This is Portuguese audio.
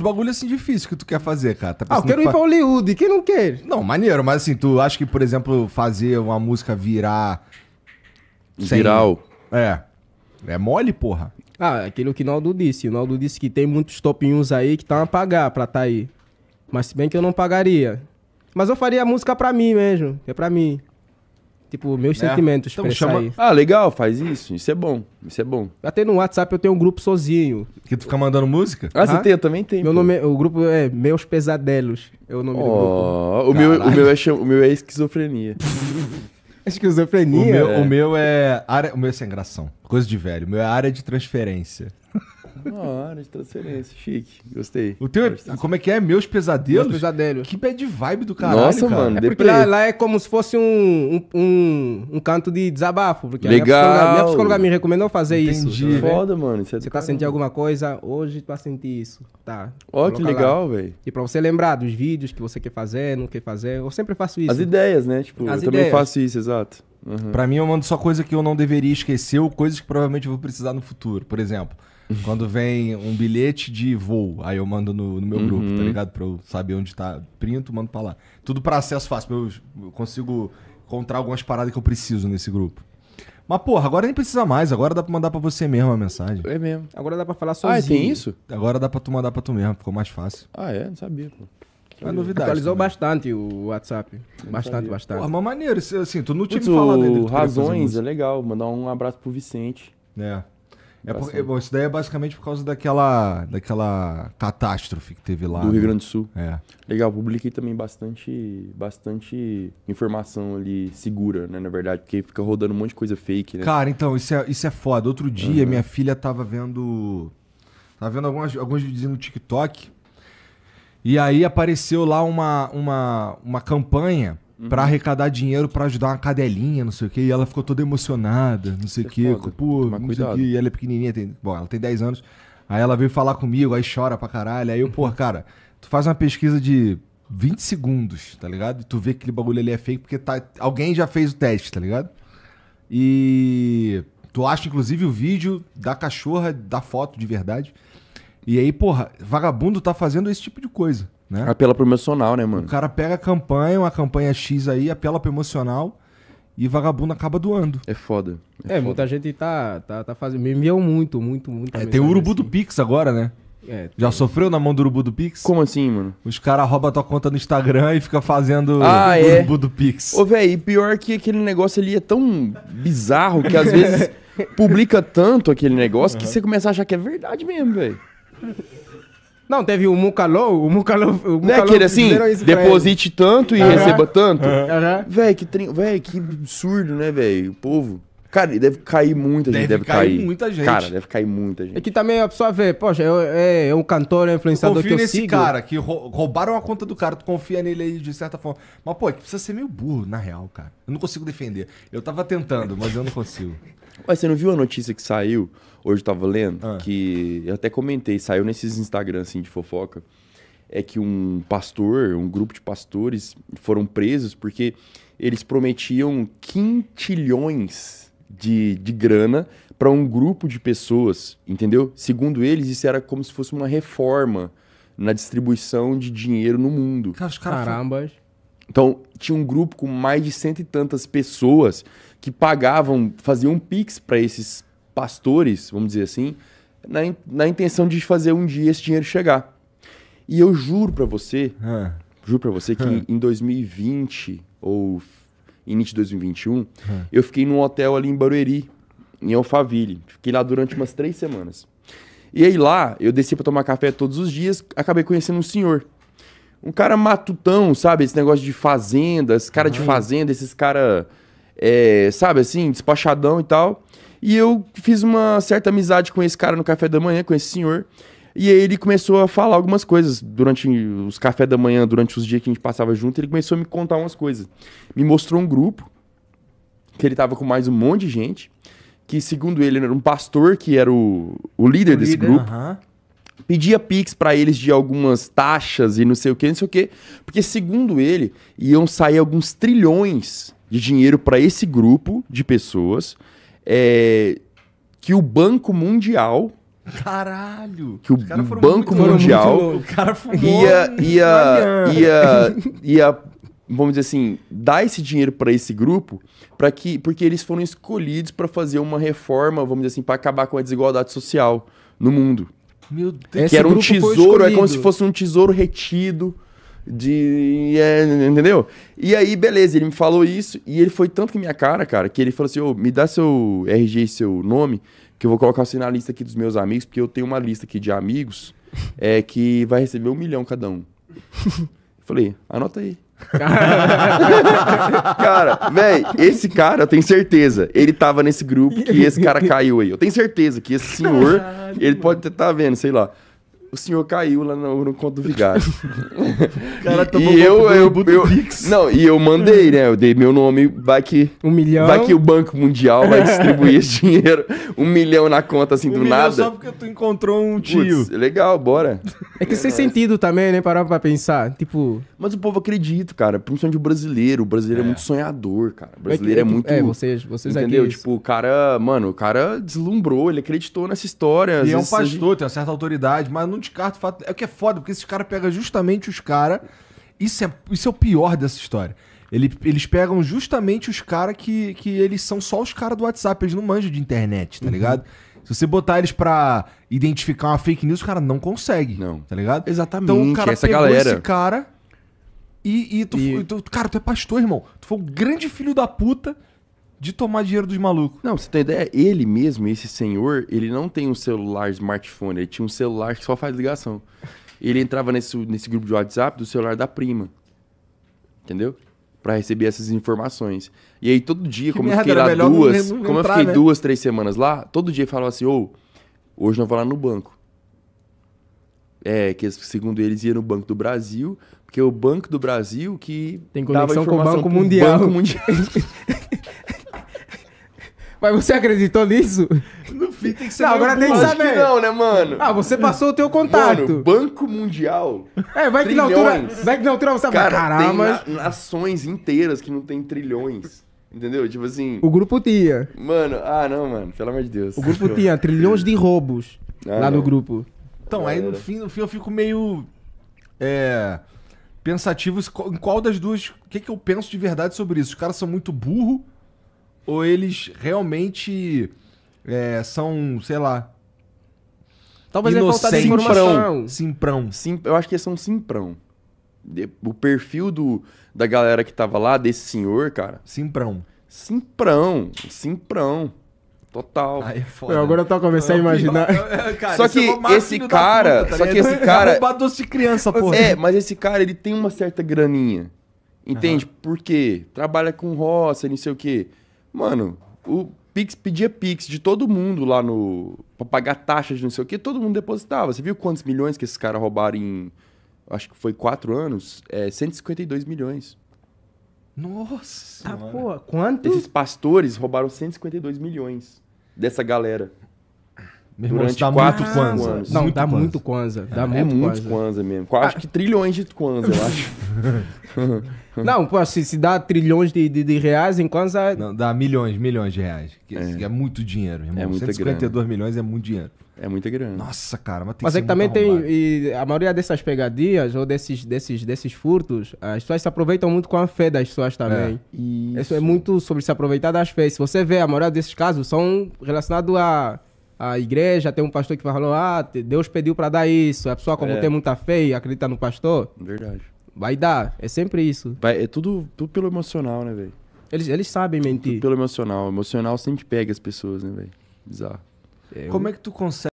os bagulhos assim difícil que tu quer fazer, cara. Tá ah, eu quero ir pra Hollywood. Quem não quer? Não, maneiro, mas assim, tu acha que, por exemplo, fazer uma música virar. Sem... Viral. É. É mole, porra. Ah, é aquilo que o Naldo disse. O Naldo disse que tem muitos topinhos aí que estão a pagar pra tá aí. Mas se bem que eu não pagaria. Mas eu faria a música pra mim mesmo. É pra mim tipo, meus né? sentimentos. Então chama. Aí. Ah, legal, faz isso. Isso é bom. Isso é bom. Até no WhatsApp eu tenho um grupo sozinho. Que tu fica mandando música? Ah, você tem? Eu também tenho. Meu pô. nome, é, o grupo é Meus Pesadelos. É o nome oh, do grupo. O meu, o, meu é, o meu é esquizofrenia. esquizofrenia? O meu é, o meu é área. O meu é sem gração. Coisa de velho. O meu é área de transferência. Uma hora de transferência. Chique. Gostei. O teu é, como é que é? Meus pesadelos? Meus pesadelos. Que bad vibe do caralho, Nossa, cara. mano. É porque lá, lá, é como se fosse um, um, um canto de desabafo. Porque Legal. Minha psicóloga, minha psicóloga me recomendou fazer Entendi. isso. É foda, mano. É você é tá caramba. sentindo alguma coisa? Hoje tu vai sentir isso. Tá. Ó, que legal, velho. E pra você lembrar dos vídeos que você quer fazer, não quer fazer. Eu sempre faço isso. As ideias, né? Tipo, As eu ideias. também faço isso, exato. Uhum. Para mim, eu mando só coisa que eu não deveria esquecer ou coisas que provavelmente eu vou precisar no futuro. Por exemplo, quando vem um bilhete de voo, aí eu mando no, no meu uhum. grupo, tá uhum. ligado? Pra eu saber onde tá. Printo, mando pra lá. Tudo pra acesso fácil. Eu, eu consigo encontrar algumas paradas que eu preciso nesse grupo. Mas, porra, agora nem precisa mais. Agora dá pra mandar pra você mesmo a mensagem. É mesmo. Agora dá pra falar sozinho. Ah, tem isso? Agora dá pra tu mandar pra tu mesmo. Ficou mais fácil. Ah, é? Não sabia, pô. É novidade. Atualizou também. bastante o WhatsApp. Bastante, bastante. Porra, mas maneiro. Assim, tu não tinha Putz, falado dele. Razões, é legal. Mandar um abraço pro Vicente. É. É porque bom, isso daí é basicamente por causa daquela, daquela catástrofe que teve lá. Do né? Rio Grande do Sul. É. Legal, publiquei também bastante, bastante informação ali segura, né? Na verdade, porque fica rodando um monte de coisa fake, né? Cara, então, isso é, isso é foda. Outro dia, uhum. minha filha tava vendo. Tava vendo algumas, alguns vídeos no TikTok. E aí apareceu lá uma, uma, uma campanha uhum. para arrecadar dinheiro para ajudar uma cadelinha, não sei o quê. E ela ficou toda emocionada, não sei o é quê. Pô, não sei quê. E ela é pequenininha, tem, bom, ela tem 10 anos. Aí ela veio falar comigo, aí chora pra caralho. Aí eu, pô, cara, tu faz uma pesquisa de 20 segundos, tá ligado? E tu vê que aquele bagulho ali é fake porque tá, alguém já fez o teste, tá ligado? E tu acha inclusive o vídeo da cachorra, da foto de verdade. E aí, porra, vagabundo tá fazendo esse tipo de coisa. Né? Apela pro emocional, né, mano? O cara pega a campanha, uma campanha X aí, apela pro emocional e vagabundo acaba doando. É foda. É, é foda. muita gente tá, tá, tá fazendo. Memeou muito, muito, muito. É, tem o Urubu assim. do Pix agora, né? É, tem... Já sofreu na mão do Urubu do Pix? Como assim, mano? Os caras roubam tua conta no Instagram e fica fazendo ah, é. Urubu do Pix. Ô, velho, e pior que aquele negócio ali é tão bizarro que às vezes publica tanto aquele negócio uhum. que você começa a achar que é verdade mesmo, velho. Não, teve o Mucalô, o Mucalô, não é aquele assim, deposite tanto e uhum. receba tanto? Uhum. Véi, que, tri... que absurdo, né, velho? O povo... Cara, deve cair muita gente. Deve, deve cair, cair, muita gente. Cara, deve cair muita gente. É que também a pessoa vê, poxa, é, é um cantor, é um influenciador confio que eu nesse cara, que roubaram a conta do cara, tu confia nele aí de certa forma. Mas, pô, é que precisa ser meio burro, na real, cara. Eu não consigo defender. Eu tava tentando, mas eu não consigo. Mas você não viu a notícia que saiu? Hoje eu tava lendo, ah. que eu até comentei, saiu nesses Instagram, assim, de fofoca. É que um pastor, um grupo de pastores foram presos porque eles prometiam quintilhões de, de grana para um grupo de pessoas, entendeu? Segundo eles, isso era como se fosse uma reforma na distribuição de dinheiro no mundo. Caramba. Então, tinha um grupo com mais de cento e tantas pessoas que pagavam, faziam pix para esses pastores, vamos dizer assim, na, in na intenção de fazer um dia esse dinheiro chegar. E eu juro para você, ah. juro para você que ah. em 2020 ou início de 2021, uhum. É. eu fiquei num hotel ali em Barueri, em Alphaville. Fiquei lá durante umas três semanas. E aí lá, eu desci para tomar café todos os dias, acabei conhecendo um senhor. Um cara matutão, sabe? Esse negócio de fazenda, esse cara de fazenda, esses cara, é, sabe assim, despachadão e tal. E eu fiz uma certa amizade com esse cara no café da manhã, com esse senhor. E aí ele começou a falar algumas coisas durante os cafés da manhã, durante os dias que a gente passava junto, ele começou a me contar umas coisas. Me mostrou um grupo que ele tava com mais um monte de gente, que segundo ele era um pastor que era o, o líder o desse grupo. Uh -huh. Pedia pix para eles de algumas taxas e não sei o que, não sei o que, porque segundo ele iam sair alguns trilhões de dinheiro para esse grupo de pessoas é, que o Banco Mundial Caralho! Que o Banco Mundial o cara fumou ia, ia, ia, ia, vamos dizer assim, dar esse dinheiro para esse grupo, para que, porque eles foram escolhidos para fazer uma reforma, vamos dizer assim, para acabar com a desigualdade social no mundo. Meu Deus. que era um tesouro, é como se fosse um tesouro retido de. É, entendeu? E aí, beleza, ele me falou isso, e ele foi tanto que minha cara, cara, que ele falou assim: oh, me dá seu RG e seu nome, que eu vou colocar você na lista aqui dos meus amigos, porque eu tenho uma lista aqui de amigos é, que vai receber um milhão cada um. falei, anota aí. cara, velho, esse cara, eu tenho certeza, ele tava nesse grupo que esse cara caiu aí. Eu tenho certeza que esse senhor, Caralho, ele mano. pode estar tá vendo, sei lá o senhor caiu lá no, no conto do vigário. cara e, e eu, eu, eu, não, e eu mandei, né? Eu dei meu nome, vai que um milhão, vai que o Banco Mundial vai distribuir esse dinheiro, um milhão na conta assim um do nada. Só porque tu encontrou um tio. legal, bora. É que é, sem é. sentido também, né? Parar pra pensar. Tipo. Mas o povo acredita, cara. Principalmente o brasileiro. O brasileiro é, é muito sonhador, cara. O brasileiro é, é que, é muito. É, vocês, vocês Entendeu? tipo, o cara, mano, o cara deslumbrou, ele acreditou nessa história. E é um pastor, gente... tem uma certa autoridade, mas não descarta o fato. É que é foda, porque esses caras pegam justamente os caras. Isso é, isso é o pior dessa história. Ele, eles pegam justamente os caras que, que eles são só os caras do WhatsApp. Eles não manjam de internet, tá uhum. ligado? Se você botar eles pra identificar uma fake news, o cara não consegue. Não. Tá ligado? Exatamente. Então o cara essa pegou galera. esse cara e, e, tu, e... Tu, Cara, tu é pastor, irmão. Tu foi um grande filho da puta de tomar dinheiro dos malucos. Não, você tem ideia? Ele mesmo, esse senhor, ele não tem um celular smartphone, ele tinha um celular que só faz ligação. Ele entrava nesse, nesse grupo de WhatsApp do celular da prima. Entendeu? para receber essas informações. E aí todo dia, que como eu fiquei lá duas, como eu fiquei né? duas, três semanas lá, todo dia falava assim, ô, oh, hoje não vou lá no banco. É, que segundo eles ia no Banco do Brasil, porque é o Banco do Brasil que tem conexão com o Banco Mundial. Banco mundial. Mas você acreditou nisso? No fim tem que ser. Não, agora tem que saber. Que não, né, mano? Ah, você passou o teu contato. Mano, Banco Mundial. É, vai trilhões. que na altura. Vai que na altura você Cara, caramba. Tem mas... nações inteiras que não tem trilhões. Entendeu? Tipo assim. O grupo tinha. Mano, ah, não, mano. Pelo amor de Deus. O grupo tinha trilhões de roubos ah, lá não. no grupo. Então, aí no fim, no fim eu fico meio. É. Pensativo em qual das duas. O que, que eu penso de verdade sobre isso? Os caras são muito burro ou eles realmente é, são, sei lá. Talvez é inocentes. é simprão. simprão. Sim, eu acho que eles são simprão. O perfil do, da galera que tava lá, desse senhor, cara. Simprão. Simprão. Simprão. Total. Aí é foda. Eu agora eu tava né? começando a é imaginar. só que esse é cara. só que esse cara. É um de criança, porra. É, mas esse cara, ele tem uma certa graninha. Entende? Uhum. Por quê? Trabalha com roça, não sei o quê. Mano, o Pix pedia Pix de todo mundo lá no. pra pagar taxas de não sei o que todo mundo depositava. Você viu quantos milhões que esses caras roubaram em. Acho que foi quatro anos? É, 152 milhões. Nossa! Ah, pô, quanto? Esses pastores roubaram 152 milhões dessa galera. Meu irmão, Durante dá quatro muito Kwanza. Kwanza. Não, muito dá Kwanza. muito Kwanza. Dá é, muito, é muito Kwanza. mesmo. Acho que ah. trilhões de Kwanza, eu acho. não, pô, se, se dá trilhões de, de, de, reais em Kwanza... Não, dá milhões, milhões de reais. Que, é. é muito dinheiro, irmão. É muita 152 grana. milhões é muito dinheiro. É muita grana. Nossa, cara, mas tem Mas que é que também tem... E a maioria dessas pegadinhas ou desses, desses, desses furtos, as pessoas se aproveitam muito com a fé das pessoas também. É. Isso. É Isso é muito sobre se aproveitar das fés. Se você vê, a maioria desses casos são relacionados a a igreja, tem um pastor que falou, ah, Deus pediu para dar isso. A pessoa, como é. tem muita fé e acredita no pastor... Verdade. Vai dar, é sempre isso. Vai, é tudo, tudo pelo emocional, né, velho? Eles, eles sabem mentir. Tudo pelo emocional. O emocional sempre pega as pessoas, né, velho? Bizarro. É, Como eu... é que tu consegue...